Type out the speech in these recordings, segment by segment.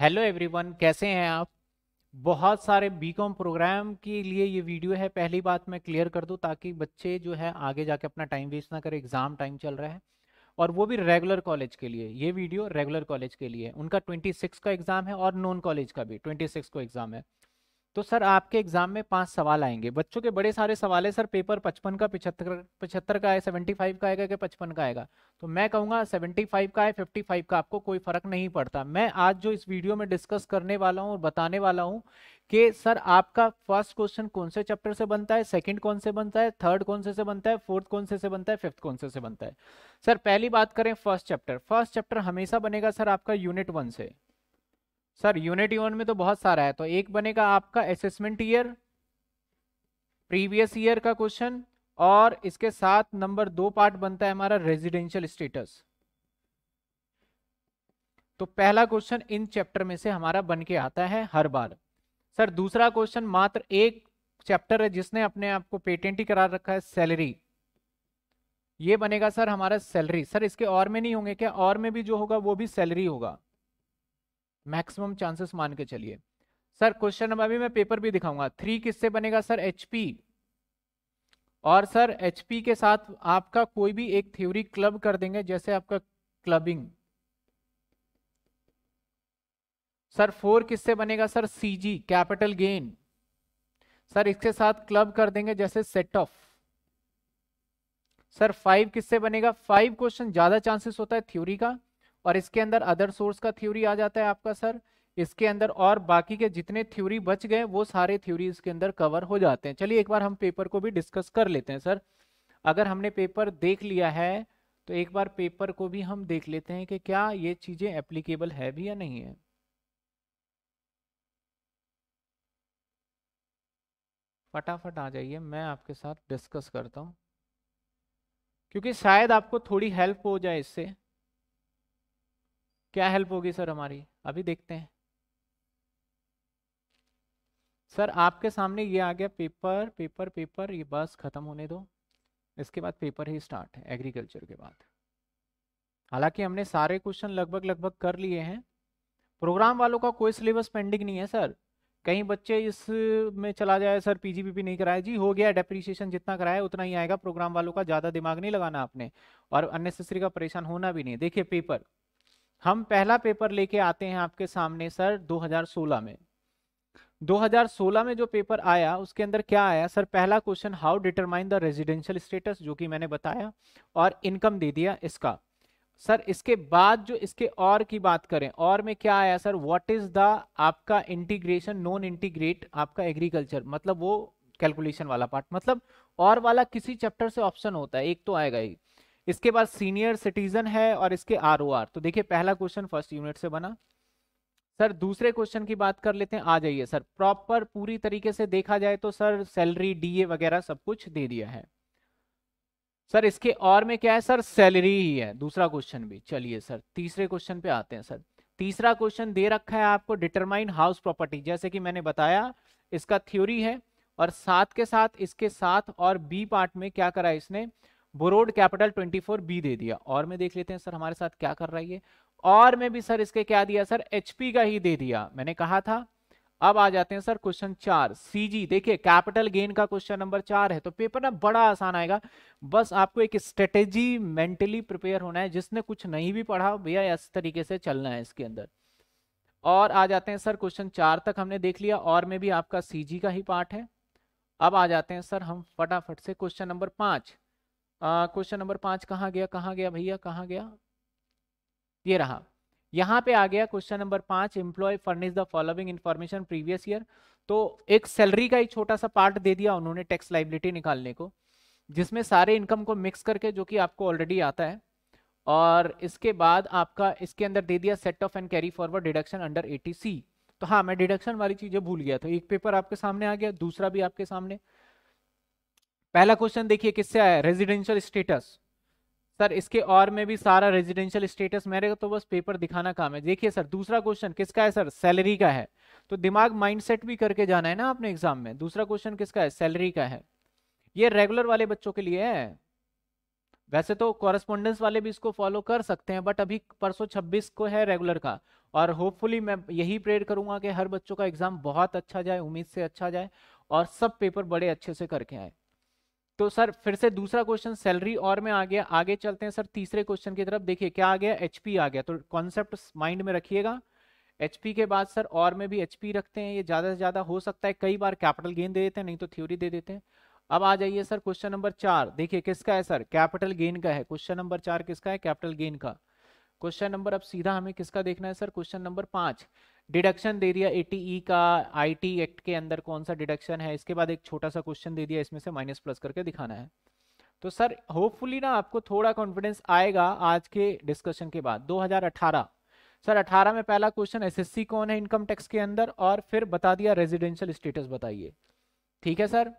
hello everyone कैसे हैं आप बहुत सारे बीकॉम प्रोग्राम के लिए ये वीडियो है पहली बात मैं क्लियर कर दूं ताकि बच्चे जो है आगे जाके अपना टाइम वेस्ट ना करें एग्ज़ाम टाइम चल रहा है और वो भी रेगुलर कॉलेज के लिए ये वीडियो रेगुलर कॉलेज के लिए उनका 26 का एग्ज़ाम है और नॉन कॉलेज का भी 26 को एग्ज़ाम है तो सर आपके एग्जाम में पांच सवाल आएंगे बच्चों के बड़े सारे सवाल है सर पेपर पचपन का पिछहत्तर पिछहत्तर का है सेवेंटी फाइव का आएगा कि पचपन का आएगा तो मैं कहूंगा सेवेंटी फाइव का है फिफ्टी फाइव का आपको कोई फर्क नहीं पड़ता मैं आज जो इस वीडियो में डिस्कस करने वाला हूँ और बताने वाला हूँ कि सर आपका फर्स्ट क्वेश्चन कौन से चैप्टर से बनता है सेकंड कौन से बनता है थर्ड कौन से से बनता है फोर्थ कौन से से बनता है फिफ्थ कौन से से बनता है सर पहली बात करें फर्स्ट चैप्टर फर्स्ट चैप्टर हमेशा बनेगा सर आपका यूनिट वन से सर यूनिट वन में तो बहुत सारा है तो एक बनेगा आपका असेसमेंट ईयर प्रीवियस ईयर का क्वेश्चन और इसके साथ नंबर दो पार्ट बनता है हमारा रेजिडेंशियल स्टेटस तो पहला क्वेश्चन इन चैप्टर में से हमारा बन के आता है हर बार सर दूसरा क्वेश्चन मात्र एक चैप्टर है जिसने अपने आप को पेटेंट ही करा रखा है सैलरी ये बनेगा सर हमारा सैलरी सर इसके और में नहीं होंगे क्या और में भी जो होगा वो भी सैलरी होगा मैक्सिमम चांसेस मान के चलिए सर क्वेश्चन नंबर अभी मैं पेपर भी दिखाऊंगा थ्री किससे बनेगा सर एचपी और सर एचपी के साथ आपका कोई भी एक थ्योरी क्लब कर देंगे जैसे आपका क्लबिंग सर फोर किससे बनेगा sir CG capital gain sir इसके साथ क्लब कर देंगे जैसे सेट ऑफ सर फाइव किससे बनेगा फाइव क्वेश्चन ज्यादा चांसेस होता है थ्योरी का और इसके अंदर अदर सोर्स का थ्योरी आ जाता है आपका सर इसके अंदर और बाकी के जितने थ्योरी बच गए वो सारे थ्योरी इसके अंदर कवर हो जाते हैं चलिए एक बार हम पेपर को भी डिस्कस कर लेते हैं सर अगर हमने पेपर देख लिया है तो एक बार पेपर को भी हम देख लेते हैं कि क्या ये चीज़ें एप्लीकेबल है भी या नहीं है फटाफट आ जाइए मैं आपके साथ डिस्कस करता हूं क्योंकि शायद आपको थोड़ी हेल्प हो जाए इससे क्या हेल्प होगी सर हमारी अभी देखते हैं सर आपके सामने ये आ गया पेपर पेपर पेपर ये बस ख़त्म होने दो इसके बाद पेपर ही स्टार्ट है एग्रीकल्चर के बाद हालांकि हमने सारे क्वेश्चन लगभग लगभग कर लिए हैं प्रोग्राम वालों का कोई सिलेबस पेंडिंग नहीं है सर कहीं बच्चे इस में चला जाए सर भी नहीं कराया जी हो गया डेप्रीशिएशन जितना कराया उतना ही आएगा प्रोग्राम वालों का ज़्यादा दिमाग नहीं लगाना आपने और अननेसेसरी का परेशान होना भी नहीं देखिए पेपर हम पहला पेपर लेके आते हैं आपके सामने सर 2016 में 2016 में जो पेपर आया उसके अंदर क्या आया सर पहला question how determine the residential status जो कि मैंने बताया और इनकम दे दिया इसका सर इसके बाद जो इसके और की बात करें और में क्या आया सर व्हाट इज द आपका इंटीग्रेशन नॉन इंटीग्रेट आपका एग्रीकल्चर मतलब वो कैलकुलेशन वाला पार्ट मतलब और वाला किसी चैप्टर से ऑप्शन होता है एक तो आएगा ही इसके बाद सीनियर सिटीजन है और इसके आर तो देखिए पहला क्वेश्चन फर्स्ट यूनिट से बना सर दूसरे क्वेश्चन की बात कर लेते हैं आ जाइए सर प्रॉपर पूरी तरीके से देखा जाए तो सर सैलरी डीए वगैरह सब कुछ दे दिया है सर इसके और में क्या है सर सैलरी ही है दूसरा क्वेश्चन भी चलिए सर तीसरे क्वेश्चन पे आते हैं सर तीसरा क्वेश्चन दे रखा है आपको डिटरमाइन हाउस प्रॉपर्टी जैसे कि मैंने बताया इसका थ्योरी है और साथ के साथ इसके साथ और बी पार्ट में क्या करा इसने बोरोड कैपिटल 24 बी दे दिया और में देख लेते हैं सर हमारे साथ क्या कर रहा है ये और में भी सर इसके क्या दिया सर एचपी का ही दे दिया मैंने कहा था अब आ जाते हैं सर क्वेश्चन चार सीजी देखिए कैपिटल गेन का क्वेश्चन नंबर चार है तो पेपर ना बड़ा आसान आएगा बस आपको एक स्ट्रेटेजी मेंटली प्रिपेयर होना है जिसने कुछ नहीं भी पढ़ा भैया इस तरीके से चलना है इसके अंदर और आ जाते हैं सर क्वेश्चन चार तक हमने देख लिया और में भी आपका सीजी का ही पार्ट है अब आ जाते हैं सर हम फटाफट से क्वेश्चन नंबर पांच क्वेश्चन नंबर पांच कहाँ गया कहाँ गया भैया कहाँ गया ये रहा यहाँ पे आ गया क्वेश्चन नंबर पांच employ furnish the following information previous year तो एक सैलरी का एक छोटा सा पार्ट दे दिया उन्होंने टैक्स लाइबिलिटी निकालने को जिसमें सारे इनकम को मिक्स करके जो कि आपको ऑलरेडी आता है और इसके बाद आपका इसके अंदर दे दिया set off and carry forward deduction under eighty C तो हाँ मैं डिडक्शन वाली चीज़ें भूल गया था एक पेपर आपके सामने आ गया दूसरा भी आपके सामने पहला क्वेश्चन देखिए किससे आया रेजिडेंशियल स्टेटस सर इसके और में भी सारा रेजिडेंशियल स्टेटस मेरे को तो बस पेपर दिखाना काम है देखिए सर दूसरा क्वेश्चन किसका है सर सैलरी का है तो दिमाग माइंडसेट भी करके जाना है ना आपने एग्जाम में दूसरा क्वेश्चन किसका है सैलरी का है ये रेगुलर वाले बच्चों के लिए है वैसे तो कॉरेस्पॉन्डेंस वाले भी इसको फॉलो कर सकते हैं बट अभी परसों छब्बीस को है रेगुलर का और होपफुली मैं यही प्रेयर करूंगा कि हर बच्चों का एग्जाम बहुत अच्छा जाए उम्मीद से अच्छा जाए और सब पेपर बड़े अच्छे से करके आए तो सर फिर से दूसरा क्वेश्चन सैलरी और में आ गया आगे चलते हैं सर तीसरे क्वेश्चन की तरफ देखिए क्या आ गया एचपी आ गया तो कॉन्सेप्ट माइंड में रखिएगा एचपी के बाद सर और में भी एचपी रखते हैं ये ज़्यादा से ज़्यादा हो सकता है कई बार कैपिटल गेन दे देते हैं नहीं तो थ्योरी दे देते हैं अब आ जाइए सर क्वेश्चन नंबर चार देखिए किसका है सर कैपिटल गेन का है क्वेश्चन नंबर चार किसका है कैपिटल गेन का क्वेश्चन नंबर अब सीधा हमें किसका देखना है सर क्वेश्चन नंबर पांच डिडक्शन दे दिया ई e का आईटी एक्ट के अंदर कौन सा डिडक्शन है इसके बाद एक छोटा सा क्वेश्चन दे दिया इसमें से माइनस प्लस करके दिखाना है तो सर होपफुली ना आपको थोड़ा कॉन्फिडेंस आएगा आज के डिस्कशन के बाद 2018 सर 18 में पहला क्वेश्चन एसएससी कौन है इनकम टैक्स के अंदर और फिर बता दिया रेजिडेंशियल स्टेटस बताइए ठीक है सर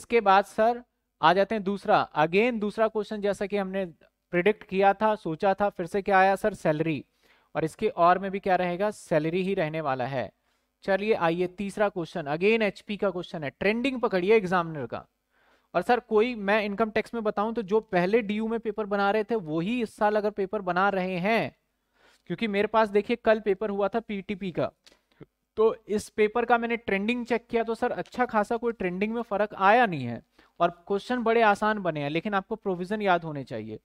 इसके बाद सर आ जाते हैं दूसरा अगेन दूसरा क्वेश्चन जैसा कि हमने प्रिडिक्ट किया था सोचा था फिर से क्या आया सर सैलरी और इसके और में भी क्या रहेगा सैलरी ही रहने वाला है चलिए आइए तीसरा क्वेश्चन अगेन एचपी का क्वेश्चन है ट्रेंडिंग पकड़िए एग्जामिनर का और सर कोई मैं इनकम टैक्स में बताऊं तो जो पहले डी में पेपर बना रहे थे वही इस साल अगर पेपर बना रहे हैं क्योंकि मेरे पास देखिए कल पेपर हुआ था पीटीपी का तो इस पेपर का मैंने ट्रेंडिंग चेक किया तो सर अच्छा खासा कोई ट्रेंडिंग में फर्क आया नहीं है और क्वेश्चन बड़े आसान बने हैं लेकिन आपको प्रोविजन याद होने चाहिए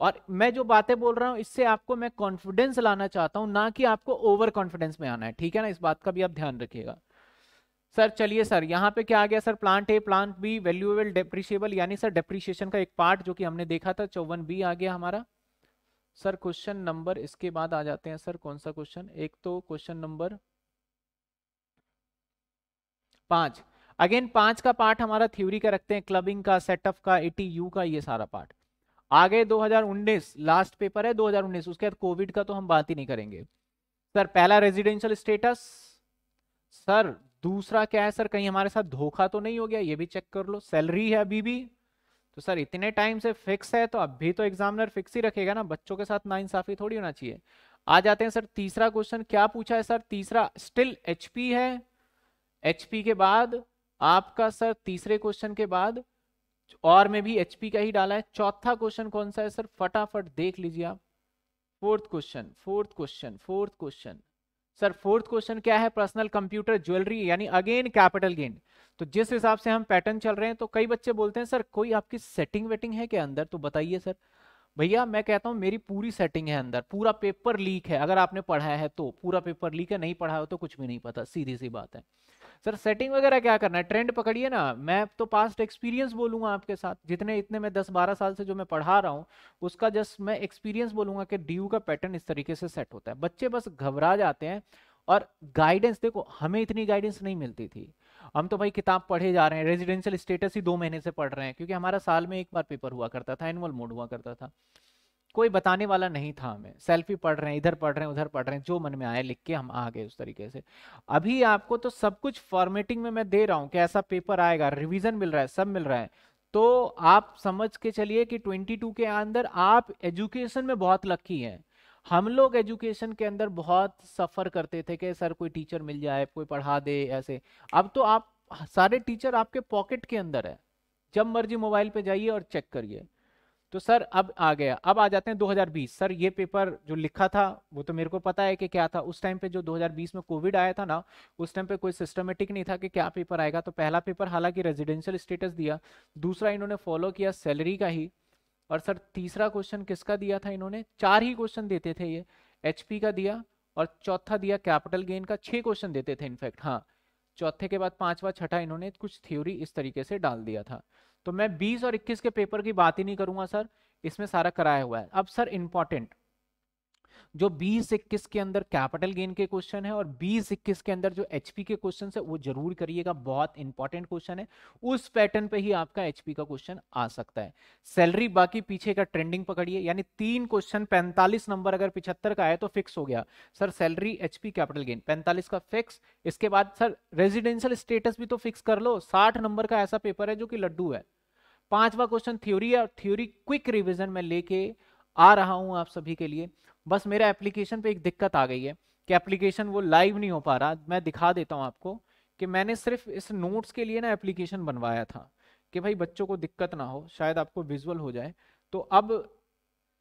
और मैं जो बातें बोल रहा हूं इससे आपको मैं कॉन्फिडेंस लाना चाहता हूं ना कि आपको ओवर कॉन्फिडेंस में आना है ठीक है ना इस बात का भी आप ध्यान रखिएगा सर चलिए सर यहाँ पे क्या आ गया sir plant A plant B valuable depreciable यानी सर डेप्रिशिएशन का एक पार्ट जो कि हमने देखा था चौवन बी आ गया हमारा सर क्वेश्चन नंबर इसके बाद आ जाते हैं सर कौन सा क्वेश्चन एक तो क्वेश्चन नंबर पांच अगेन पांच का पार्ट हमारा थ्योरी का रखते हैं क्लबिंग का सेटअप का एटी यू का ये सारा पार्ट आगे 2019 लास्ट पेपर है 2019 उसके बाद कोविड का तो हम बात ही नहीं करेंगे सर पहला रेजिडेंशियल स्टेटस सर दूसरा क्या है सर कहीं हमारे साथ धोखा तो नहीं हो गया ये भी चेक कर लो सैलरी है अभी भी तो सर इतने टाइम से फिक्स है तो अभी तो एग्जामिनर फिक्स ही रखेगा ना बच्चों के साथ इंसाफी थोड़ी होना चाहिए आ जाते हैं सर तीसरा क्वेश्चन क्या पूछा है सर तीसरा स्टिल एचपी है एचपी के बाद आपका सर तीसरे क्वेश्चन के बाद और में भी एचपी का ही डाला है चौथा क्वेश्चन कौन सा है सर फटाफट देख लीजिए आप fourth question fourth question fourth question sir fourth question क्या है पर्सनल कंप्यूटर ज्वेलरी यानी अगेन कैपिटल गेन तो जिस हिसाब से हम पैटर्न चल रहे हैं तो कई बच्चे बोलते हैं सर कोई आपकी सेटिंग वेटिंग है क्या अंदर तो बताइए सर भैया मैं कहता हूँ मेरी पूरी सेटिंग है अंदर पूरा पेपर लीक है अगर आपने पढ़ाया है तो पूरा पेपर लीक है नहीं पढ़ा हो तो कुछ भी नहीं पता सीधी सी बात है सर सेटिंग वगैरह क्या करना है ट्रेंड पकड़िए ना मैं तो पास्ट एक्सपीरियंस बोलूंगा आपके साथ जितने इतने मैं दस बारह साल से जो मैं पढ़ा रहा हूँ उसका जस्ट मैं एक्सपीरियंस बोलूंगा कि डी का पैटर्न इस तरीके से सेट होता है बच्चे बस घबरा जाते हैं और गाइडेंस देखो हमें इतनी गाइडेंस नहीं मिलती थी हम तो भाई किताब पढ़े जा रहे हैं रेजिडेंशियल स्टेटस ही दो महीने से पढ़ रहे हैं क्योंकि हमारा साल में एक बार पेपर हुआ करता था एनुअल मोड हुआ करता था कोई बताने वाला नहीं था हमें सेल्फी पढ़ रहे हैं इधर पढ़ रहे हैं उधर पढ़ रहे हैं जो मन में आया लिख के हम आ गए उस तरीके से अभी आपको तो सब कुछ फॉर्मेटिंग में मैं दे रहा हूँ कि ऐसा पेपर आएगा रिविजन मिल रहा है सब मिल रहा है तो आप समझ के चलिए कि ट्वेंटी के अंदर आप एजुकेशन में बहुत लक्की हैं हम लोग एजुकेशन के अंदर बहुत सफ़र करते थे कि सर कोई टीचर मिल जाए कोई पढ़ा दे ऐसे अब तो आप सारे टीचर आपके पॉकेट के अंदर है जब मर्जी मोबाइल पे जाइए और चेक करिए तो सर अब आ गया अब आ जाते हैं 2020 सर ये पेपर जो लिखा था वो तो मेरे को पता है कि क्या था उस टाइम पे जो 2020 में कोविड आया था ना उस टाइम पे कोई सिस्टमेटिक नहीं था कि क्या पेपर आएगा तो पहला पेपर हालांकि रेजिडेंशियल स्टेटस दिया दूसरा इन्होंने फॉलो किया सैलरी का ही और सर तीसरा क्वेश्चन किसका दिया था इन्होंने चार ही क्वेश्चन देते थे ये एच का दिया और चौथा दिया कैपिटल गेन का छः क्वेश्चन देते थे इनफैक्ट हाँ चौथे के बाद पांचवा छठा इन्होंने कुछ थ्योरी इस तरीके से डाल दिया था तो मैं बीस और इक्कीस के पेपर की बात ही नहीं करूंगा सर इसमें सारा कराया हुआ है अब सर इंपॉर्टेंट जो बीस इक्कीस के अंदर कैपिटल गेन के क्वेश्चन है और बीस इक्कीस के अंदर जो एचपी के क्वेश्चन है वो जरूर करिएगा बहुत इंपॉर्टेंट क्वेश्चन है उस पैटर्न पे ही आपका एचपी का क्वेश्चन आ सकता है सैलरी बाकी पीछे का ट्रेंडिंग पकड़िए यानी तीन क्वेश्चन पैंतालीस नंबर अगर पिछहत्तर का है तो फिक्स हो गया sir salary HP capital gain पैंतालीस का फिक्स इसके बाद सर रेजिडेंशियल स्टेटस भी तो फिक्स कर लो साठ नंबर का ऐसा पेपर है जो कि लड्डू है पांचवा क्वेश्चन थ्योरी और थ्योरी क्विक रिविजन में लेके आ रहा हूं आप सभी के लिए बस मेरा एप्लीकेशन पे एक दिक्कत आ गई है कि एप्लीकेशन वो लाइव नहीं हो पा रहा मैं दिखा देता हूं आपको कि मैंने सिर्फ इस नोट्स के लिए ना एप्लीकेशन बनवाया था कि भाई बच्चों को दिक्कत ना हो शायद आपको विजुअल हो जाए तो अब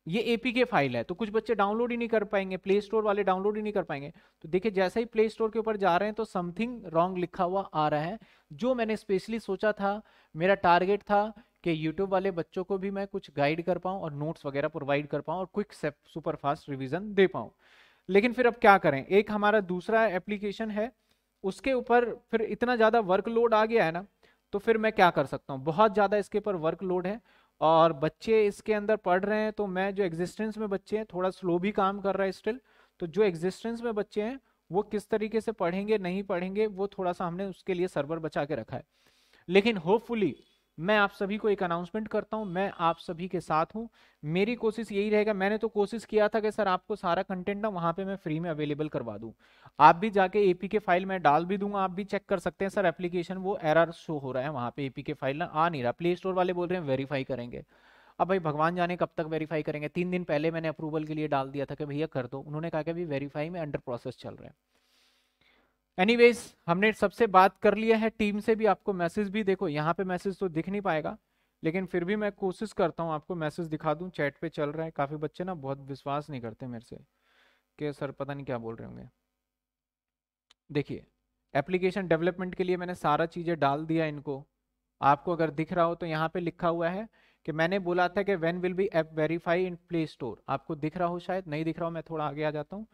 ये एपीके फाइल है तो कुछ बच्चे डाउनलोड ही नहीं कर पाएंगे प्ले स्टोर वाले डाउनलोड ही नहीं कर पाएंगे तो देखिए जैसे ही प्ले स्टोर के ऊपर जा रहे हैं तो समथिंग रॉन्ग लिखा हुआ आ रहा है जो मैंने स्पेशली सोचा था मेरा टारगेट था कि यूट्यूब वाले बच्चों को भी मैं कुछ गाइड कर पाऊँ और नोट्स वगैरह प्रोवाइड कर पाऊँ और क्विक सुपर फास्ट रिविजन दे पाऊँ लेकिन फिर अब क्या करें एक हमारा दूसरा एप्लीकेशन है उसके ऊपर फिर इतना ज़्यादा वर्कलोड आ गया है ना तो फिर मैं क्या कर सकता हूँ बहुत ज़्यादा इसके ऊपर वर्कलोड है और बच्चे इसके अंदर पढ़ रहे हैं तो मैं जो एग्जिस्टेंस में बच्चे हैं थोड़ा स्लो भी काम कर रहा है स्टिल तो जो एग्जिस्टेंस में बच्चे हैं वो किस तरीके से पढ़ेंगे नहीं पढ़ेंगे वो थोड़ा सा हमने उसके लिए सर्वर बचा के रखा है लेकिन होपफुली मैं आप सभी को एक अनाउंसमेंट करता हूं मैं आप सभी के साथ हूं मेरी कोशिश यही रहेगा मैंने तो कोशिश किया था कि सर आपको सारा कंटेंट ना वहां पे मैं फ्री में अवेलेबल करवा दूं आप भी जाके एपी के फाइल मैं डाल भी दूंगा आप भी चेक कर सकते हैं सर एप्लीकेशन वो एरर शो हो रहा है वहां पे एपी के फाइल ना आ नहीं रहा प्ले स्टोर वाले बोल रहे हैं वेरीफाई करेंगे अब भाई भगवान जाने कब तक वेरीफाई करेंगे तीन दिन पहले मैंने अप्रूवल के लिए डाल दिया था कि भैया कर दो उन्होंने कहा कि अभी वेरीफाई में अंडर प्रोसेस चल रहा है एनीवेज हमने सबसे बात कर लिया है टीम से भी आपको मैसेज भी देखो यहाँ पे मैसेज तो दिख नहीं पाएगा लेकिन फिर भी मैं कोशिश करता हूँ आपको मैसेज दिखा दूँ चैट पे चल रहा है काफ़ी बच्चे ना बहुत विश्वास नहीं करते मेरे से कि सर पता नहीं क्या बोल रहे होंगे देखिए एप्लीकेशन डेवलपमेंट के लिए मैंने सारा चीज़ें डाल दिया इनको आपको अगर दिख रहा हो तो यहाँ पे लिखा हुआ है कि मैंने बोला था कि when will be app verify in Play Store आपको दिख रहा हो शायद नहीं दिख रहा हो मैं थोड़ा आगे आ जाता हूँ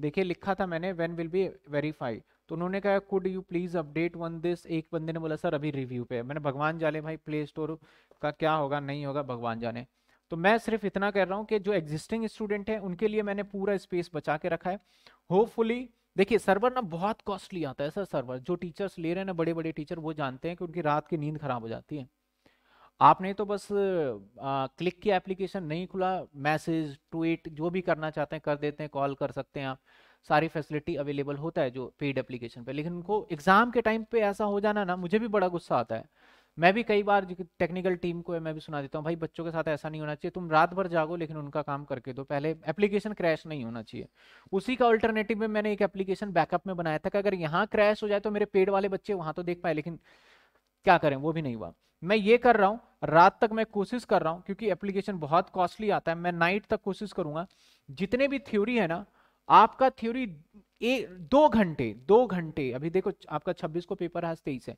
देखिए लिखा था मैंने वेन विल बी वेरीफाई तो उन्होंने कहा could you please update one this एक बंदे ने बोला सर अभी रिव्यू पे मैंने भगवान जाने भाई प्ले स्टोर का क्या होगा नहीं होगा भगवान जाने तो मैं सिर्फ इतना कह रहा हूँ कि जो एग्जिस्टिंग स्टूडेंट हैं उनके लिए मैंने पूरा स्पेस बचा के रखा है होपफुली देखिए सर्वर ना बहुत कॉस्टली आता है सर सर्वर जो टीचर्स ले रहे हैं ना बड़े बड़े टीचर वो जानते हैं कि उनकी रात की नींद खराब हो जाती है आपने तो बस आ, क्लिक की एप्लीकेशन नहीं खुला मैसेज ट्वीट जो भी करना चाहते हैं कर देते हैं कॉल कर सकते हैं आप सारी फैसिलिटी अवेलेबल होता है जो पेड एप्लीकेशन पे लेकिन उनको एग्जाम के टाइम पे ऐसा हो जाना ना मुझे भी बड़ा गुस्सा आता है मैं भी कई बार टेक्निकल टीम को मैं भी सुना देता हूँ भाई बच्चों के साथ ऐसा नहीं होना चाहिए तुम रात भर जागो लेकिन उनका काम करके दो पहले एप्लीकेशन क्रैश नहीं होना चाहिए उसी का अल्टरनेटिव में मैंने एक एप्लीकेशन बैकअप में बनाया था कि अगर यहाँ क्रैश हो जाए तो मेरे पेड वाले बच्चे वहां तो देख पाए लेकिन क्या करें वो भी नहीं हुआ मैं ये कर रहा हूँ रात तक मैं कोशिश कर रहा हूँ क्योंकि एप्लीकेशन बहुत कॉस्टली आता है मैं नाइट तक कोशिश करूंगा जितने भी थ्योरी है ना आपका थ्योरी ए, दो घंटे दो घंटे अभी देखो आपका 26 को पेपर है तेईस है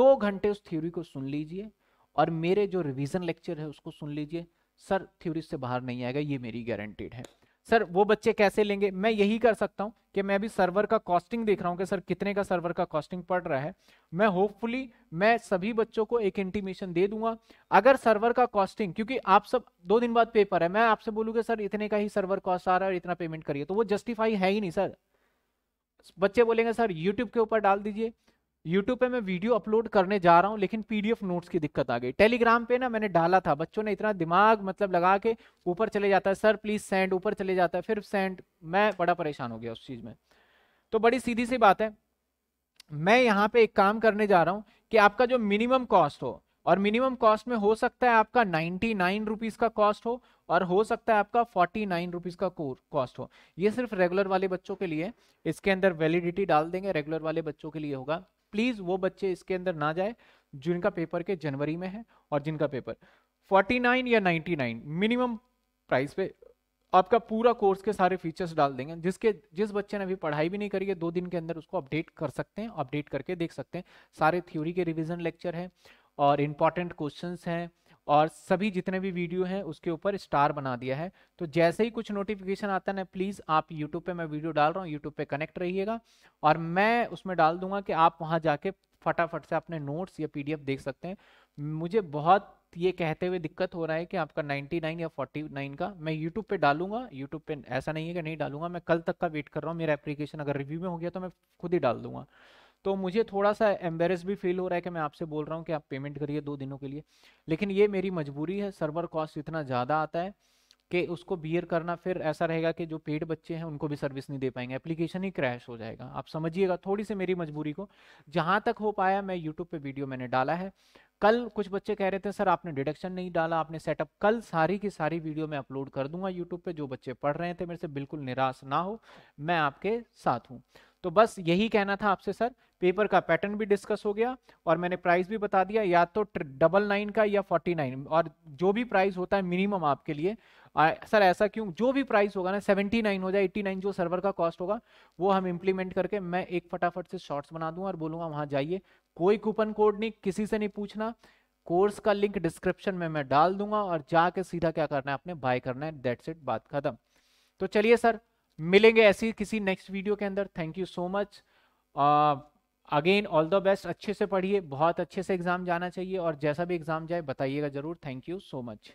दो घंटे उस थ्योरी को सुन लीजिए और मेरे जो रिवीजन लेक्चर है उसको सुन लीजिए सर थ्योरी से बाहर नहीं आएगा ये मेरी गारंटीड है सर वो बच्चे कैसे लेंगे मैं यही कर सकता हूं कि मैं भी सर्वर का कॉस्टिंग देख रहा हूँ कि सर कितने का सर्वर का कॉस्टिंग पड़ रहा है मैं होपफुली मैं सभी बच्चों को एक इंटीमेशन दे दूंगा अगर सर्वर का कॉस्टिंग क्योंकि आप सब दो दिन बाद पेपर है मैं आपसे बोलूँगा सर इतने का ही सर्वर कॉस्ट आ रहा है और इतना पेमेंट करिए तो वो जस्टिफाई है ही नहीं सर बच्चे बोलेंगे सर यूट्यूब के ऊपर डाल दीजिए यूट्यूब पे मैं वीडियो अपलोड करने जा रहा हूँ लेकिन पीडीएफ नोट्स की दिक्कत आ गई टेलीग्राम पे ना मैंने डाला था बच्चों ने इतना दिमाग मतलब लगा के ऊपर चले जाता है सर प्लीज सेंड ऊपर चले जाता है फिर सेंड मैं बड़ा परेशान हो गया उस चीज़ में तो बड़ी सीधी सी बात है मैं यहाँ पे एक काम करने जा रहा हूँ कि आपका जो मिनिमम कॉस्ट हो और मिनिमम कॉस्ट में हो सकता है आपका नाइनटी नाइन रुपीज का कॉस्ट हो और हो सकता है आपका फोर्टी नाइन रुपीज का कॉस्ट हो ये सिर्फ रेगुलर वाले बच्चों के लिए इसके अंदर वैलिडिटी डाल देंगे रेगुलर वाले बच्चों के लिए होगा प्लीज़ वो बच्चे इसके अंदर ना जाए जिनका पेपर के जनवरी में है और जिनका पेपर 49 या 99 मिनिमम प्राइस पे आपका पूरा कोर्स के सारे फीचर्स डाल देंगे जिसके जिस बच्चे ने अभी पढ़ाई भी नहीं करी है दो दिन के अंदर उसको अपडेट कर सकते हैं अपडेट करके देख सकते हैं सारे थ्योरी के रिविजन लेक्चर हैं और इंपॉर्टेंट क्वेश्चन हैं और सभी जितने भी वीडियो हैं उसके ऊपर स्टार बना दिया है तो जैसे ही कुछ नोटिफिकेशन आता है ना प्लीज़ आप यूट्यूब पे मैं वीडियो डाल रहा हूँ यूट्यूब पे कनेक्ट रहिएगा और मैं उसमें डाल दूंगा कि आप वहाँ जाके फटाफट से अपने नोट्स या पी देख सकते हैं मुझे बहुत ये कहते हुए दिक्कत हो रहा है कि आपका 99 या 49 का मैं YouTube पे डालूंगा YouTube पे ऐसा नहीं है कि नहीं डालूंगा मैं कल तक का वेट कर रहा हूँ मेरा एप्लीकेशन अगर रिव्यू में हो गया तो मैं खुद ही डाल दूंगा तो मुझे थोड़ा सा एम्बेरस भी फील हो रहा है कि मैं आपसे बोल रहा हूँ कि आप पेमेंट करिए दो दिनों के लिए लेकिन ये मेरी मजबूरी है सर्वर कॉस्ट इतना ज़्यादा आता है कि उसको बियर करना फिर ऐसा रहेगा कि जो पेड बच्चे हैं उनको भी सर्विस नहीं दे पाएंगे एप्लीकेशन ही क्रैश हो जाएगा आप समझिएगा थोड़ी सी मेरी मजबूरी को जहाँ तक हो पाया मैं यूट्यूब पे वीडियो मैंने डाला है कल कुछ बच्चे कह रहे थे सर आपने डिडक्शन नहीं डाला आपने सेटअप कल सारी की सारी वीडियो मैं अपलोड कर दूंगा यूट्यूब पे जो बच्चे पढ़ रहे थे मेरे से बिल्कुल निराश ना हो मैं आपके साथ हूँ तो बस यही कहना था आपसे सर पेपर का पैटर्न भी डिस्कस हो गया और मैंने प्राइस भी बता दिया या तो डबल नाइन का या फोर्टी नाइन और जो भी प्राइस होता है मिनिमम आपके लिए आ, सर ऐसा क्यों जो भी प्राइस होगा ना सेवेंटी नाइन हो जाए एट्टी नाइन जो सर्वर का कॉस्ट होगा वो हम इम्प्लीमेंट करके मैं एक फटाफट से शॉर्ट्स बना दूंगा और बोलूंगा वहां जाइए कोई कूपन कोड नहीं किसी से नहीं पूछना कोर्स का लिंक डिस्क्रिप्शन में मैं डाल दूंगा और जाके सीधा क्या करना है आपने बाय करना है दैट्स इट बात खत्म तो चलिए सर मिलेंगे ऐसी किसी नेक्स्ट वीडियो के अंदर thank you so much again all the best अच्छे से पढ़िए बहुत अच्छे से एग्जाम जाना चाहिए और जैसा भी एग्जाम जाए बताइएगा जरूर थैंक यू सो मच